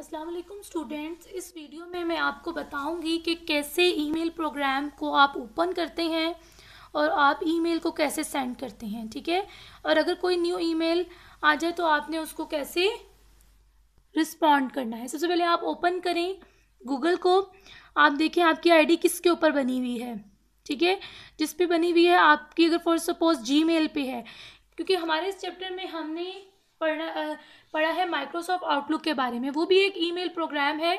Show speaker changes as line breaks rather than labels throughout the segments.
Aslam students इस video में मैं आपको बताऊंगी कि कैसे ईमेल प्रोग्राम को आप ओपन करते हैं और आप ईमेल को कैसे सेंड करते हैं ठीक है और अगर कोई न्यू ईमेल आ जाए तो आपने उसको कैसे रिस्पॉन्ड करना है सबसे पहले आप ओपन करें गूगल को आप देखें आपकी आईडी किसके ऊपर बनी हुई है ठीक है जिस पे बनी हुई है आपकी अगर फॉर सपोज मेल पे है क्योंकि हमारे इस चैप्टर में हमने पढ़ा पढ़ा है माइक्रोसॉफ्ट आउटलुक के बारे में वो भी एक ईमेल प्रोग्राम है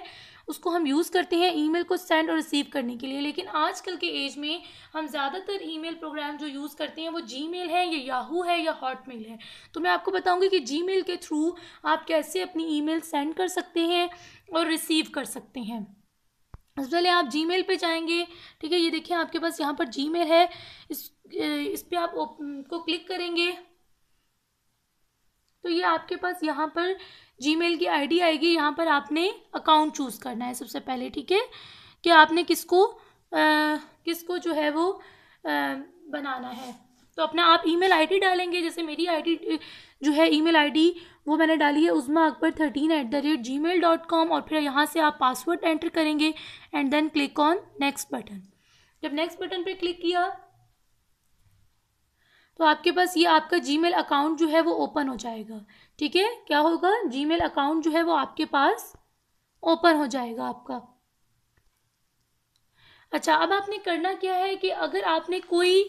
उसको हम यूज़ करते हैं ईमेल को सेंड और रिसीव करने के लिए लेकिन आजकल के एज में हम ज़्यादातर ईमेल प्रोग्राम जो यूज़ करते हैं वो जीमेल है या याहू है या हॉटमेल है तो मैं आपको बताऊंगी कि जीमेल के थ्रू आप कैसे अपनी ईमेल सेंड कर सकते हैं और रिसीव कर सकते हैं सबसे पहले आप जी मेल पर जाएंगे ठीक है ये देखिए आपके पास यहाँ पर जी मेल है इस इस पर आप को क्लिक करेंगे तो ये आपके पास यहाँ पर जीमेल की आईडी आएगी यहाँ पर आपने अकाउंट चूज़ करना है सबसे पहले ठीक है कि आपने किसको आ, किसको जो है वो आ, बनाना है तो अपना आप ईमेल आईडी डालेंगे जैसे मेरी आईडी जो है ईमेल आईडी वो मैंने डाली है Uzma Akbar thirteen at the rate gmail dot com और फिर यहाँ से आप पासवर्ड एंटर करेंगे and then click on next button जब नेक्स्ट बटन पे क्लिक किया तो आपके पास ये आपका जी अकाउंट जो है वो ओपन हो जाएगा ठीक है क्या होगा जी अकाउंट जो है वो आपके पास ओपन हो जाएगा आपका अच्छा अब आपने करना क्या है कि अगर आपने कोई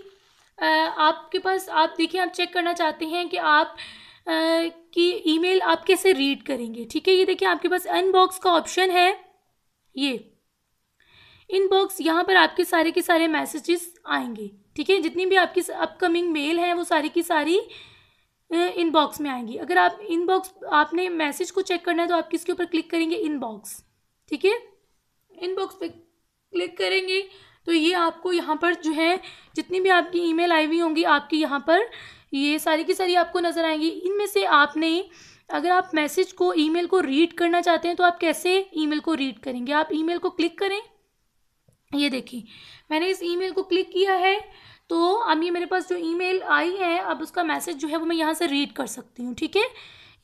आपके पास आप देखिए आप चेक करना चाहते हैं कि आप की ईमेल आप कैसे रीड करेंगे ठीक है ये देखिए आपके पास अनबॉक्स का ऑप्शन है ये इनबॉक्स यहाँ पर आपके सारे के सारे मैसेजेस आएंगे ठीक है जितनी भी आपकी अपकमिंग मेल है वो सारी की सारी इनबॉक्स में आएंगी अगर आप इनबॉक्स आपने मैसेज को चेक करना है तो आप किसके ऊपर क्लिक करेंगे इनबॉक्स ठीक है इनबॉक्स पे क्लिक करेंगे तो ये आपको यहाँ पर जो है जितनी भी आपकी ईमेल आई हुई होंगी आपकी यहाँ पर ये सारी की सारी आपको नज़र आएंगी इनमें से आपने अगर आप मैसेज को ईमेल को रीड करना चाहते हैं तो आप कैसे ईमेल को रीड करेंगे आप ईमेल को क्लिक करें ये देखिए मैंने इस ईमेल को क्लिक किया है तो अब ये मेरे पास जो ईमेल आई है अब उसका मैसेज जो है वो मैं यहाँ से रीड कर सकती हूँ ठीक है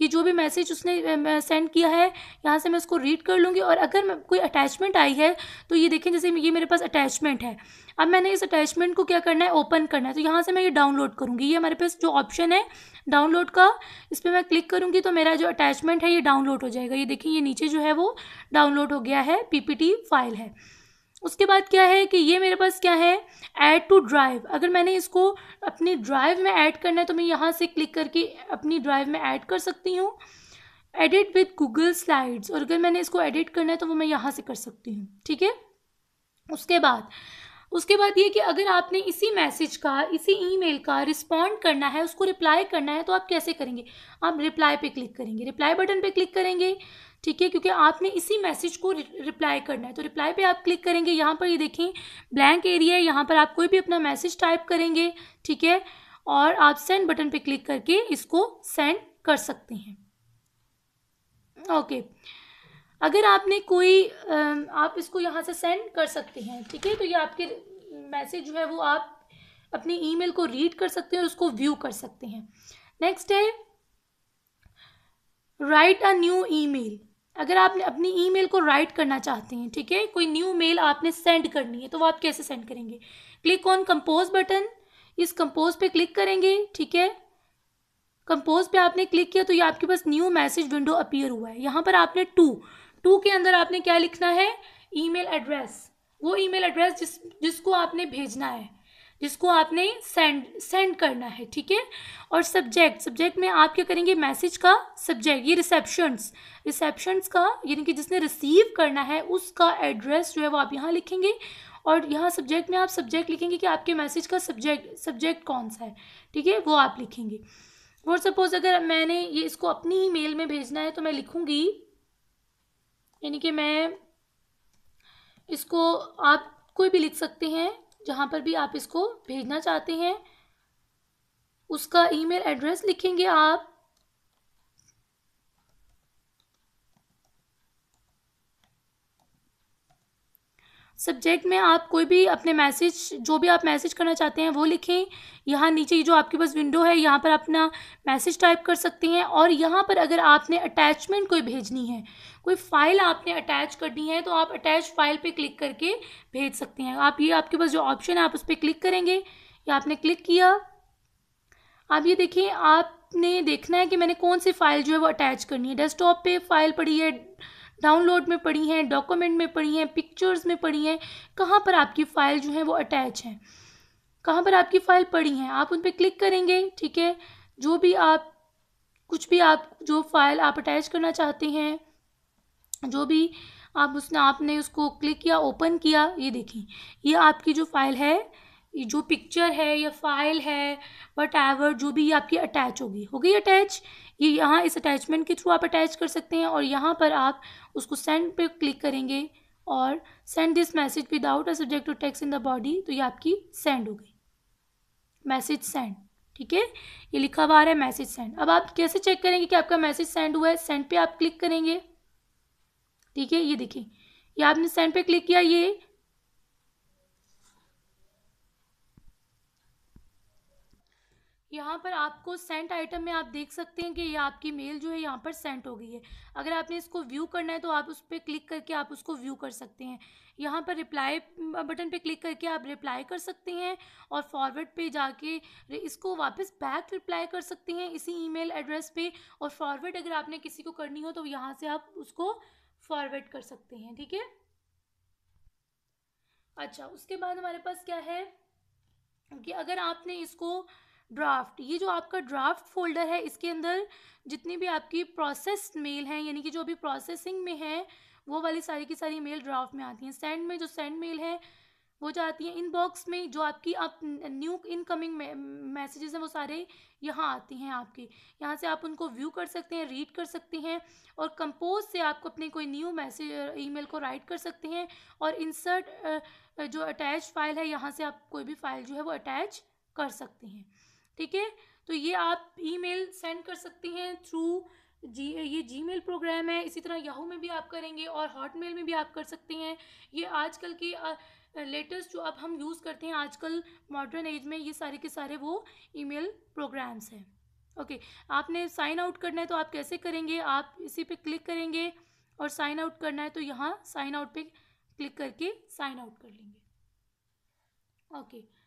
ये जो भी मैसेज उसने सेंड किया है यहाँ से मैं उसको रीड कर लूँगी और अगर कोई अटैचमेंट आई है तो ये देखें जैसे ये मेरे पास अटैचमेंट है अब मैंने इस अटैचमेंट को क्या करना है ओपन करना है तो यहाँ से मैं ये डाउनलोड करूँगी ये हमारे पास जो ऑप्शन है डाउनलोड का इस पर मैं क्लिक करूँगी तो मेरा जो अटैचमेंट है ये डाउनलोड हो जाएगा ये देखिए ये नीचे जो है वो डाउनलोड हो गया है पी फाइल है उसके बाद क्या है कि ये मेरे पास क्या है ऐड टू ड्राइव अगर मैंने इसको अपनी ड्राइव में ऐड करना है तो मैं यहाँ से क्लिक करके अपनी ड्राइव में ऐड कर सकती हूँ एडिट विद गूगल स्लाइड्स और अगर मैंने इसको एडिट करना है तो वो मैं यहाँ से कर सकती हूँ ठीक है उसके बाद उसके बाद ये कि अगर आपने इसी मैसेज का इसी ईमेल का रिस्पॉन्ड करना है उसको रिप्लाई करना है तो आप कैसे करेंगे आप रिप्लाई पे क्लिक करेंगे रिप्लाई बटन पे क्लिक करेंगे ठीक है क्योंकि आपने इसी मैसेज को रिप्लाई करना है तो रिप्लाई पे आप क्लिक करेंगे यहाँ पर ये यह देखें ब्लैंक एरिया है यहाँ पर आप कोई भी अपना मैसेज टाइप करेंगे ठीक है और आप सेंड बटन पर क्लिक करके इसको सेंड कर सकते हैं ओके okay. अगर आपने कोई आप इसको यहाँ से सेंड कर सकते हैं ठीक है तो ये आपके मैसेज जो है वो आप अपने ईमेल को रीड कर सकते हैं और उसको व्यू कर सकते हैं नेक्स्ट है राइट अ न्यू ईमेल अगर आपने अपनी ईमेल को राइट करना चाहते हैं ठीक है कोई न्यू मेल आपने सेंड करनी है तो वो आप कैसे सेंड करेंगे क्लिक ऑन कंपोज बटन इस कंपोज पे क्लिक करेंगे ठीक है कंपोज पे आपने क्लिक किया तो ये आपके पास न्यू मैसेज विंडो अपीयर हुआ है यहाँ पर आपने टू टू के अंदर आपने क्या लिखना है ईमेल एड्रेस वो ईमेल एड्रेस जिस जिसको आपने भेजना है जिसको आपने सेंड सेंड करना है ठीक है और सब्जेक्ट सब्जेक्ट में आप क्या करेंगे मैसेज का सब्जेक्ट ये रिसेप्शंस रिसेप्शंस का यानी कि जिसने रिसीव करना है उसका एड्रेस जो है वो आप यहाँ लिखेंगे और यहाँ सब्जेक्ट में आप सब्जेक्ट लिखेंगे कि आपके मैसेज का सब्जेक्ट सब्जेक्ट कौन सा है ठीक है वो आप लिखेंगे और सपोज़ अगर मैंने ये इसको अपनी ही मेल में भेजना है तो मैं लिखूँगी यानी कि मैं इसको आप कोई भी लिख सकते हैं जहाँ पर भी आप इसको भेजना चाहते हैं उसका ईमेल एड्रेस लिखेंगे आप सब्जेक्ट में आप कोई भी अपने मैसेज जो भी आप मैसेज करना चाहते हैं वो लिखें यहाँ नीचे जो आपके पास विंडो है यहाँ पर अपना मैसेज टाइप कर सकते हैं और यहाँ पर अगर आपने अटैचमेंट कोई भेजनी है कोई फ़ाइल आपने अटैच करनी है तो आप अटैच फाइल पर क्लिक करके भेज सकते हैं आप ये आपके पास जो ऑप्शन है आप उस पर क्लिक करेंगे या आपने क्लिक किया आप ये देखिए आपने देखना है कि मैंने कौन सी फ़ाइल जो है वो अटैच करनी है डेस्कटॉप पे फाइल पड़ी है डाउनलोड में पड़ी हैं डॉक्यूमेंट में पड़ी हैं पिक्चर्स में पड़ी हैं कहाँ पर आपकी फ़ाइल जो है वो अटैच है कहाँ पर आपकी फ़ाइल पड़ी हैं आप उन पर क्लिक करेंगे ठीक है जो भी आप कुछ भी आप जो फ़ाइल आप अटैच करना चाहते हैं जो भी आप उसने आपने उसको क्लिक किया ओपन किया ये देखें ये आपकी जो फ़ाइल है ये जो पिक्चर है या फाइल है वट एवर जो भी ये आपकी अटैच होगी हो गई अटैच ये यहाँ इस अटैचमेंट के थ्रू आप अटैच कर सकते हैं और यहाँ पर आप उसको सेंड पे क्लिक करेंगे और send this message without a subject to text in the body तो ये आपकी सेंड हो गई मैसेज सेंड ठीक है ये लिखा हुआ आ रहा है मैसेज सेंड अब आप कैसे चेक करेंगे कि आपका मैसेज सेंड हुआ है सेंड पे आप क्लिक करेंगे ठीक है ये देखिए ये आपने सेंड पे क्लिक किया ये यहाँ पर आपको सेंट आइटम में आप देख सकते हैं कि ये आपकी मेल जो है यहाँ पर सेंट हो गई है अगर आपने इसको व्यू करना है तो आप उस पर क्लिक करके आप उसको व्यू कर सकते हैं यहाँ पर रिप्लाई बटन पे क्लिक करके आप रिप्लाई कर सकते हैं और फॉरवर्ड पे जाके इसको वापस बैक रिप्लाई कर सकते हैं इसी ईमेल एड्रेस पे और फॉरवर्ड अगर आपने किसी को करनी हो तो यहाँ से आप उसको फॉरवर्ड कर सकते हैं ठीक है अच्छा उसके बाद हमारे पास क्या है कि अगर आपने इसको ड्राफ्ट ये जो आपका ड्राफ्ट फोल्डर है इसके अंदर जितनी भी आपकी प्रोसेस्ड मेल है यानी कि जो अभी प्रोसेसिंग में है वो वाली सारी की सारी मेल ड्राफ्ट में आती हैं सेंड में जो सेंड मेल है वो जाती हैं इनबॉक्स में जो आपकी आप न्यू इनकमिंग मैसेजेस हैं वो सारे यहाँ आती हैं आपके यहाँ से आप उनको व्यू कर सकते हैं रीड कर सकते हैं और कंपोज से आपको अपने कोई न्यू मैसेज ईमेल को राइट कर सकते हैं और इंसर्ट जो अटैच फाइल है यहाँ से आप कोई भी फाइल जो है वो अटैच कर सकते हैं ठीक है तो ये आप ईमेल सेंड कर सकती हैं थ्रू जी ये जीमेल प्रोग्राम है इसी तरह याहू में भी आप करेंगे और हॉटमेल में भी आप कर सकते हैं ये आजकल की लेटेस्ट जो अब हम यूज़ करते हैं आजकल मॉडर्न एज में ये सारे के सारे वो ईमेल प्रोग्राम्स हैं ओके आपने साइन आउट करना है तो आप कैसे करेंगे आप इसी पे क्लिक करेंगे और साइन आउट करना है तो यहाँ साइन आउट पे क्लिक करके साइन आउट कर लेंगे ओके